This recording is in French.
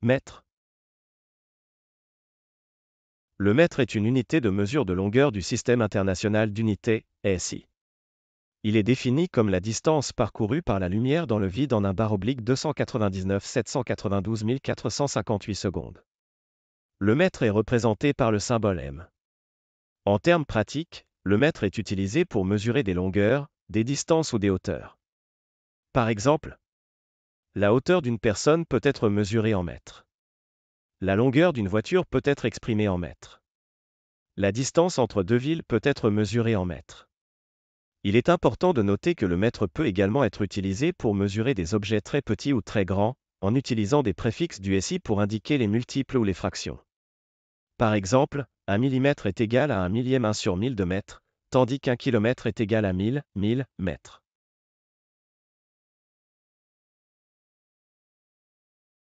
Mètre. Le mètre est une unité de mesure de longueur du système international d'unités, SI. Il est défini comme la distance parcourue par la lumière dans le vide en un bar oblique 299 792 458 secondes. Le mètre est représenté par le symbole M. En termes pratiques, le mètre est utilisé pour mesurer des longueurs, des distances ou des hauteurs. Par exemple, la hauteur d'une personne peut être mesurée en mètres. La longueur d'une voiture peut être exprimée en mètres. La distance entre deux villes peut être mesurée en mètres. Il est important de noter que le mètre peut également être utilisé pour mesurer des objets très petits ou très grands, en utilisant des préfixes du SI pour indiquer les multiples ou les fractions. Par exemple, un millimètre est égal à un millième 1 sur 1000 de mètres, tandis qu'un kilomètre est égal à 1000, 1000 mètres.